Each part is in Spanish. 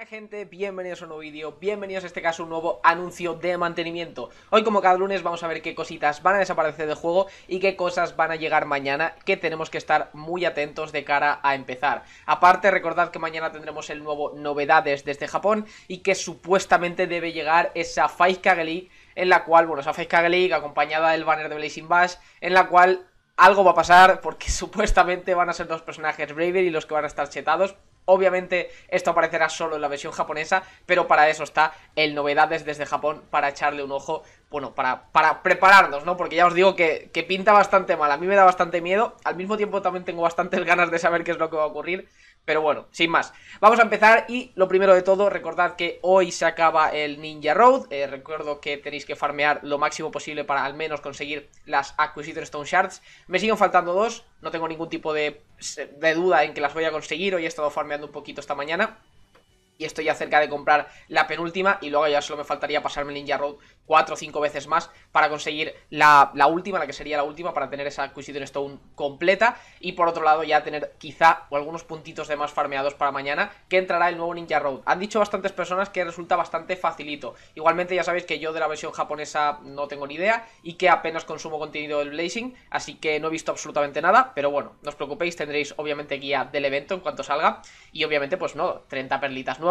Hola gente, bienvenidos a un nuevo vídeo, bienvenidos a este caso un nuevo anuncio de mantenimiento Hoy como cada lunes vamos a ver qué cositas van a desaparecer del juego y qué cosas van a llegar mañana que tenemos que estar muy atentos de cara a empezar Aparte recordad que mañana tendremos el nuevo novedades desde Japón y que supuestamente debe llegar esa Faiz League en la cual, bueno, esa Faiz League acompañada del banner de Blazing Bash en la cual algo va a pasar porque supuestamente van a ser dos personajes Braver y los que van a estar chetados Obviamente esto aparecerá solo en la versión japonesa, pero para eso está el Novedades desde Japón para echarle un ojo bueno, para, para prepararnos, ¿no? Porque ya os digo que, pinta bastante mal, a mí me da bastante miedo, al mismo tiempo también tengo bastantes ganas de saber qué es lo que va a ocurrir, pero bueno, sin más. Vamos a empezar y lo primero de todo, recordad que hoy se acaba el Ninja Road, eh, recuerdo que tenéis que farmear lo máximo posible para al menos conseguir las Acquisitor Stone Shards, me siguen faltando dos, no tengo ningún tipo de, de duda en que las voy a conseguir, hoy he estado farmeando un poquito esta mañana y estoy ya cerca de comprar la penúltima y luego ya solo me faltaría pasarme Ninja Road 4 o 5 veces más para conseguir la, última, la que sería la última para tener esa Acquisition Stone completa y por otro lado ya tener quizá o algunos puntitos de más farmeados para mañana que entrará el nuevo Ninja Road. Han dicho bastantes personas que resulta bastante facilito. Igualmente ya sabéis que yo de la versión japonesa no tengo ni idea y que apenas consumo contenido del Blazing, así que no he visto absolutamente nada, pero bueno, no os preocupéis, tendréis obviamente guía del evento en cuanto salga y obviamente pues no, 30 perlitas nuevas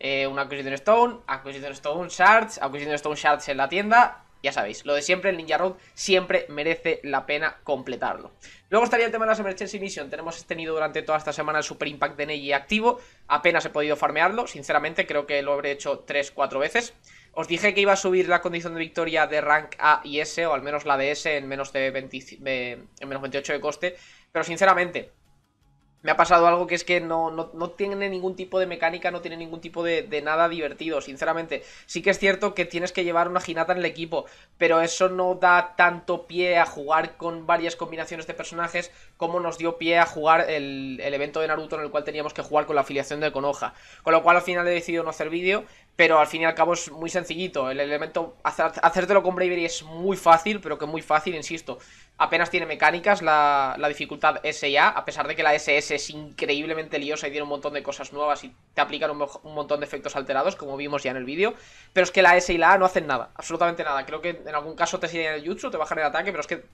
eh, un Acquisition Stone, Acquisition Stone Shards, Acquisition Stone Shards en la tienda, ya sabéis, lo de siempre, el Ninja Road siempre merece la pena completarlo. Luego estaría el tema de las Emergency Mission. Tenemos tenido este durante toda esta semana el Super Impact de Neji activo. Apenas he podido farmearlo. Sinceramente, creo que lo habré hecho 3-4 veces. Os dije que iba a subir la condición de victoria de rank A y S, o al menos la de S, en menos de, menos 28 de coste. Pero sinceramente, me ha pasado algo que es que no, no, tiene ningún tipo de mecánica, no tiene ningún tipo de, nada divertido, sinceramente. Sí que es cierto que tienes que llevar una ginata en el equipo, pero eso no da tanto pie a jugar con varias combinaciones de personajes como nos dio pie a jugar el, el evento de Naruto en el cual teníamos que jugar con la afiliación de Konoha. Con lo cual al final he decidido no hacer vídeo, pero al fin y al cabo es muy sencillito. El elemento. Hacértelo con Bravery es muy fácil, pero que muy fácil, insisto. Apenas tiene mecánicas la, dificultad dificultad y a pesar de que la SS es increíblemente liosa y tiene un montón de cosas nuevas y te aplican un, montón de efectos alterados, como vimos ya en el vídeo. Pero es que la S y la A no hacen nada, absolutamente nada. Creo que en algún caso te siguen el jutsu, te bajan el ataque, pero es que,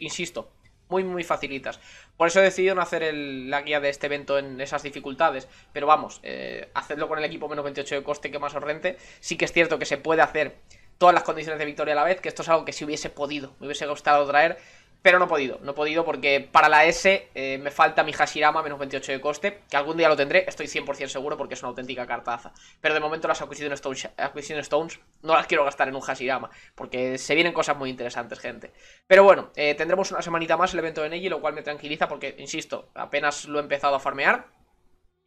insisto, muy, muy facilitas. Por eso he decidido no hacer la guía de este evento en esas dificultades. Pero vamos, eh, hacerlo hacedlo con el equipo menos 28 de coste que más os rente. Sí que es cierto que se puede hacer todas las condiciones de victoria a la vez, que esto es algo que si hubiese podido, me hubiese gustado traer pero no he podido, no he podido porque para la S eh, me falta mi Hashirama menos 28 de coste, que algún día lo tendré, estoy 100% seguro porque es una auténtica cartaza. Pero de momento las Acquisition Stones, Stones no las quiero gastar en un Hashirama, porque se vienen cosas muy interesantes, gente. Pero bueno, eh, tendremos una semanita más el evento de Neji, lo cual me tranquiliza porque, insisto, apenas lo he empezado a farmear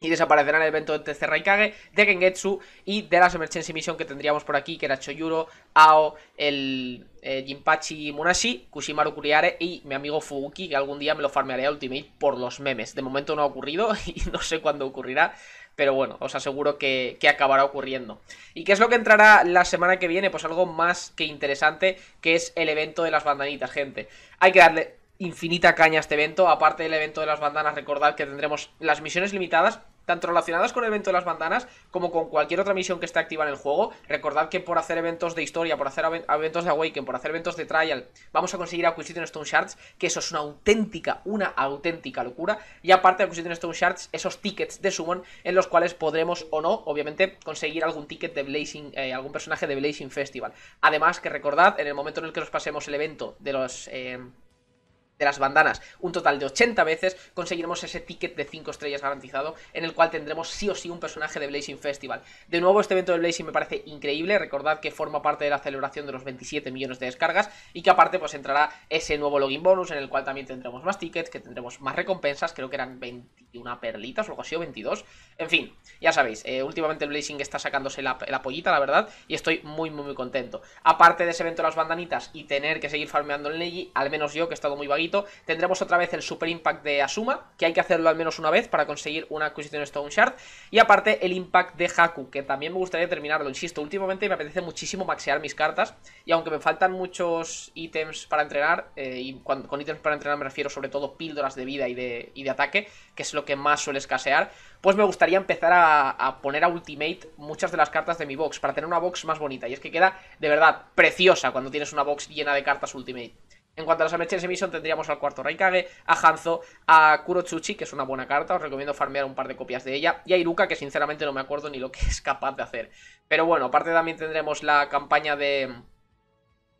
y desaparecerán el evento de Raikage, de Gengetsu y de las Emergency Mission que tendríamos por aquí, que era Choyuro, Ao, el Jimpachi eh, Jinpachi Munashi, Kushimaru Kuriare y mi amigo Fuki que algún día me lo farmearé a Ultimate por los memes. De momento no ha ocurrido y no sé cuándo ocurrirá, pero bueno, os aseguro que, que, acabará ocurriendo. ¿Y qué es lo que entrará la semana que viene? Pues algo más que interesante, que es el evento de las bandanitas, gente. Hay que darle infinita caña a este evento, aparte del evento de las bandanas, recordad que tendremos las misiones limitadas tanto relacionadas con el evento de las bandanas como con cualquier otra misión que esté activa en el juego. Recordad que por hacer eventos de historia, por hacer eventos de Awaken, por hacer eventos de Trial, vamos a conseguir Acquisition Stone Shards, que eso es una auténtica, una auténtica locura. Y aparte de Acquisition Stone Shards, esos tickets de summon en los cuales podremos o no, obviamente, conseguir algún ticket de Blazing, eh, algún personaje de Blazing Festival. Además que recordad, en el momento en el que nos pasemos el evento de los... Eh, de las bandanas un total de 80 veces, conseguiremos ese ticket de 5 estrellas garantizado, en el cual tendremos sí o sí un personaje de Blazing Festival. De nuevo, este evento de Blazing me parece increíble, recordad que forma parte de la celebración de los 27 millones de descargas y que aparte pues entrará ese nuevo login bonus en el cual también tendremos más tickets, que tendremos más recompensas, creo que eran 21 perlitas o algo así, o 22. En fin, ya sabéis, eh, últimamente el Blazing está sacándose la, pollita, la verdad, y estoy muy, muy, muy contento. Aparte de ese evento de las bandanitas y tener que seguir farmeando el Neji, al menos yo que he estado muy vaguito, Tendremos otra vez el Super Impact de Asuma, que hay que hacerlo al menos una vez para conseguir una adquisición Stone Shard. Y aparte el Impact de Haku, que también me gustaría terminarlo, insisto. Últimamente me apetece muchísimo maxear mis cartas. Y aunque me faltan muchos ítems para entrenar, eh, y con ítems para entrenar me refiero sobre todo píldoras de vida y de, ataque, que es lo que más suele escasear, pues me gustaría empezar a, poner a Ultimate muchas de las cartas de mi box, para tener una box más bonita. Y es que queda, de verdad, preciosa cuando tienes una box llena de cartas Ultimate. En cuanto a los Emergency Mission tendríamos al cuarto Raikage, a Hanzo, a Kurochuchi, que es una buena carta, os recomiendo farmear un par de copias de ella, y a Iruka, que sinceramente no me acuerdo ni lo que es capaz de hacer. Pero bueno, aparte también tendremos la campaña de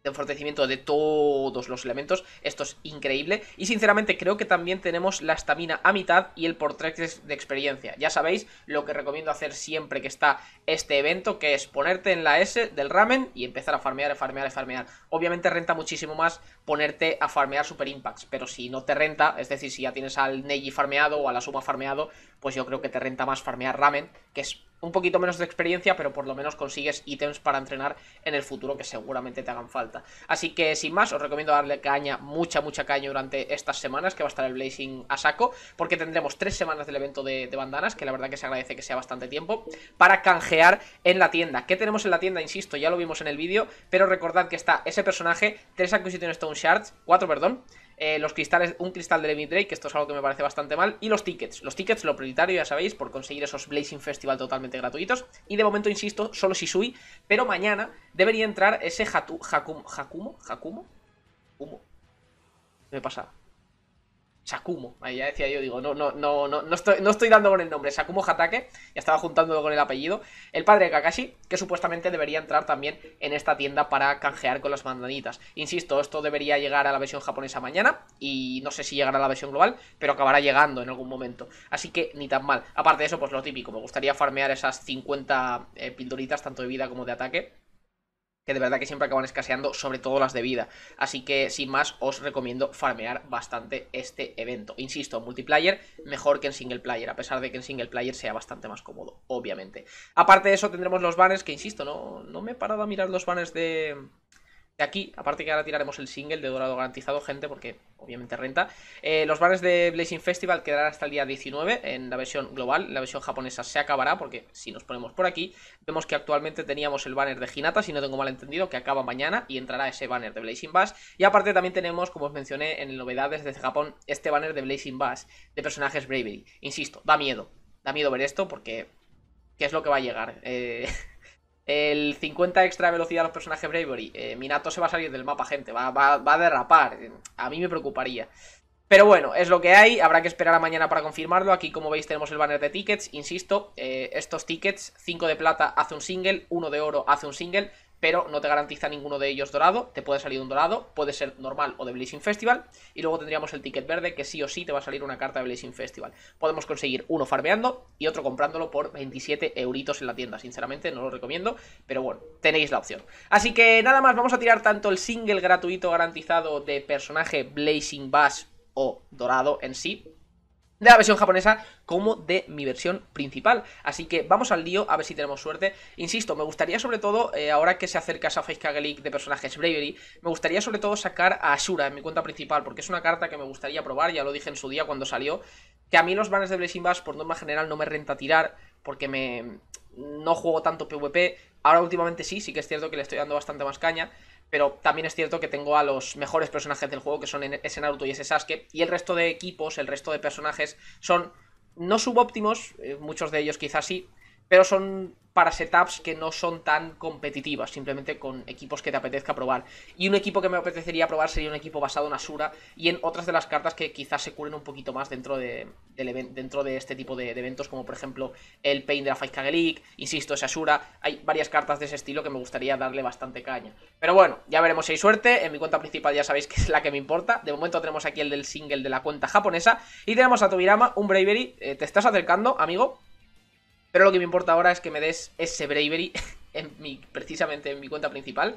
de de todos los elementos. Esto es increíble. Y sinceramente creo que también tenemos la estamina a mitad y el portrait de experiencia. Ya sabéis lo que recomiendo hacer siempre que está este evento, que es ponerte en la S del ramen y empezar a farmear, farmear, farmear. Obviamente renta muchísimo más ponerte a farmear super impacts, pero si no te renta, es decir, si ya tienes al Neji farmeado o a la Suma farmeado, pues yo creo que te renta más farmear ramen, que es un poquito menos de experiencia, pero por lo menos consigues ítems para entrenar en el futuro que seguramente te hagan falta. Así que sin más, os recomiendo darle caña, mucha, mucha caña durante estas semanas que va a estar el Blazing a saco, porque tendremos tres semanas del evento de, bandanas, que la verdad que se agradece que sea bastante tiempo, para canjear en la tienda. ¿Qué tenemos en la tienda? Insisto, ya lo vimos en el vídeo, pero recordad que está ese personaje, tres Acquisition Stone Shards, cuatro, perdón, eh, los cristales, un cristal de Levi Drake, que esto es algo que me parece bastante mal, y los tickets. Los tickets, lo prioritario, ya sabéis, por conseguir esos Blazing Festival totalmente gratuitos. Y de momento, insisto, solo si Shisui, pero mañana debería entrar ese Hatu, Hakumo, Hakumo, Humo. ¿Qué me pasa? Sakumo. ya decía yo, digo, no, no, no, no, no estoy, no estoy dando con el nombre. Sakumo Hatake, ya estaba juntándolo con el apellido. El padre de Kakashi, que supuestamente debería entrar también en esta tienda para canjear con las mandanitas. Insisto, esto debería llegar a la versión japonesa mañana. Y no sé si llegará a la versión global, pero acabará llegando en algún momento. Así que ni tan mal. Aparte de eso, pues lo típico, me gustaría farmear esas 50 eh, pildoritas, tanto de vida como de ataque que de verdad que siempre acaban escaseando, sobre todo las de vida. Así que sin más os recomiendo farmear bastante este evento. Insisto, en multiplayer mejor que en single player, a pesar de que en single player sea bastante más cómodo, obviamente. Aparte de eso tendremos los banners, que insisto, no, no me he parado a mirar los banners de de aquí, aparte que ahora tiraremos el single de Dorado Garantizado, gente, porque obviamente renta. Eh, los banners de Blazing Festival quedarán hasta el día 19 en la versión global, la versión japonesa se acabará, porque si nos ponemos por aquí, vemos que actualmente teníamos el banner de Hinata, si no tengo mal entendido, que acaba mañana y entrará ese banner de Blazing Bass. Y aparte también tenemos, como os mencioné en novedades desde Japón, este banner de Blazing Bass, de personajes Bravery. Insisto, da miedo, da miedo ver esto porque... ¿Qué es lo que va a llegar? Eh... El 50 extra velocidad a los personajes Bravery. Eh, Minato se va a salir del mapa, gente. Va, va, a derrapar. Eh, a mí me preocuparía. Pero bueno, es lo que hay, habrá que esperar a mañana para confirmarlo. Aquí como veis tenemos el banner de tickets, insisto, eh, estos tickets, 5 de plata hace un single, 1 de oro hace un single, pero no te garantiza ninguno de ellos dorado. Te puede salir un dorado, puede ser normal o de Blazing Festival. Y luego tendríamos el ticket verde, que sí o sí te va a salir una carta de Blazing Festival. Podemos conseguir uno farmeando y otro comprándolo por 27 euritos en la tienda. Sinceramente, no lo recomiendo, pero bueno, tenéis la opción. Así que nada más, vamos a tirar tanto el single gratuito garantizado de personaje Blazing Bass o dorado en sí, de la versión japonesa como de mi versión principal. Así que vamos al lío a ver si tenemos suerte. Insisto, me gustaría sobre todo, eh, ahora que se acerca esa Facecake de personajes Bravery, me gustaría sobre todo sacar a Asura en mi cuenta principal, porque es una carta que me gustaría probar, ya lo dije en su día cuando salió, que a mí los banners de Blazing Bass por norma general no me renta tirar, porque me... no juego tanto PvP. Ahora últimamente sí, sí que es cierto que le estoy dando bastante más caña, pero también es cierto que tengo a los mejores personajes del juego, que son ese Naruto y ese Sasuke, y el resto de equipos, el resto de personajes, son no subóptimos, eh, muchos de ellos quizás sí, pero son para setups que no son tan competitivas, simplemente con equipos que te apetezca probar. Y un equipo que me apetecería probar sería un equipo basado en Asura y en otras de las cartas que quizás se curen un poquito más dentro de, dentro de este tipo de, eventos, como por ejemplo el Pain de la Fight Kagelik, insisto, es Asura. Hay varias cartas de ese estilo que me gustaría darle bastante caña. Pero bueno, ya veremos si hay suerte. En mi cuenta principal ya sabéis que es la que me importa. De momento tenemos aquí el del single de la cuenta japonesa y tenemos a Tobirama, un Bravery. Eh, ¿Te estás acercando, amigo? Pero lo que me importa ahora es que me des ese Bravery en mi, precisamente en mi cuenta principal.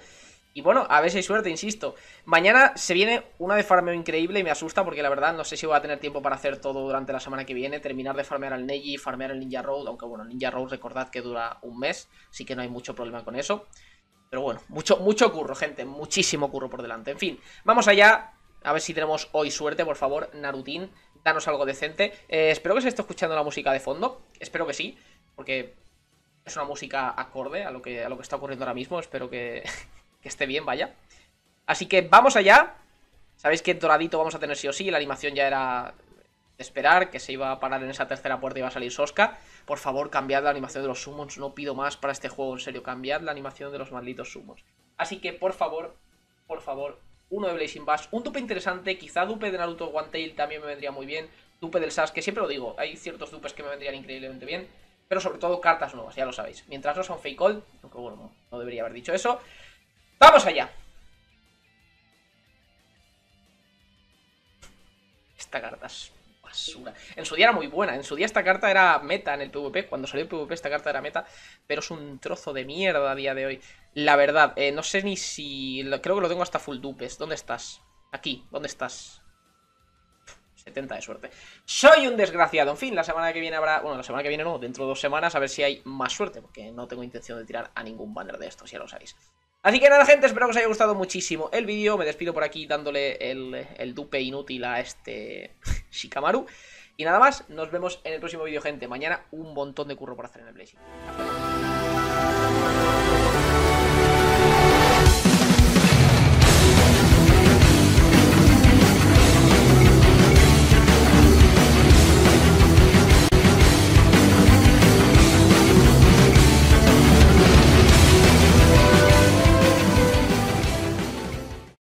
Y bueno, a ver si hay suerte, insisto. Mañana se viene una de farmeo increíble y me asusta porque la verdad no sé si voy a tener tiempo para hacer todo durante la semana que viene. Terminar de farmear al Neji, farmear el Ninja Road, aunque bueno, Ninja Road recordad que dura un mes, así que no hay mucho problema con eso. Pero bueno, mucho, mucho curro, gente, muchísimo curro por delante. En fin, vamos allá, a ver si tenemos hoy suerte, por favor, narutin danos algo decente. Eh, espero que se esté escuchando la música de fondo, espero que sí porque es una música acorde a lo que, lo que está ocurriendo ahora mismo. Espero que, esté bien, vaya. Así que vamos allá. Sabéis que doradito vamos a tener sí o sí. La animación ya era de esperar, que se iba a parar en esa tercera puerta y iba a salir Soska. Por favor, cambiad la animación de los summons. No pido más para este juego, en serio. Cambiad la animación de los malditos summons. Así que, por favor, por favor, uno de Blazing Bash. Un dupe interesante. Quizá dupe de Naruto One Tail también me vendría muy bien. Dupe del que siempre lo digo. Hay ciertos dupes que me vendrían increíblemente bien pero sobre todo cartas nuevas, ya lo sabéis. Mientras no son fake old, aunque bueno, no debería haber dicho eso. ¡Vamos allá! Esta carta es basura. En su día era muy buena. En su día esta carta era meta en el PvP. Cuando salió el PvP esta carta era meta. Pero es un trozo de mierda a día de hoy. La verdad, eh, no sé ni si... Creo que lo tengo hasta full dupes. ¿Dónde estás? Aquí, ¿dónde estás? 70 de suerte. Soy un desgraciado. En fin, la semana que viene habrá... Bueno, la semana que viene no, dentro de dos semanas a ver si hay más suerte, porque no tengo intención de tirar a ningún banner de estos, ya lo sabéis. Así que nada, gente, espero que os haya gustado muchísimo el vídeo. Me despido por aquí dándole el, el dupe inútil a este Shikamaru. Y nada más, nos vemos en el próximo vídeo, gente. Mañana un montón de curro por hacer en el Blazing.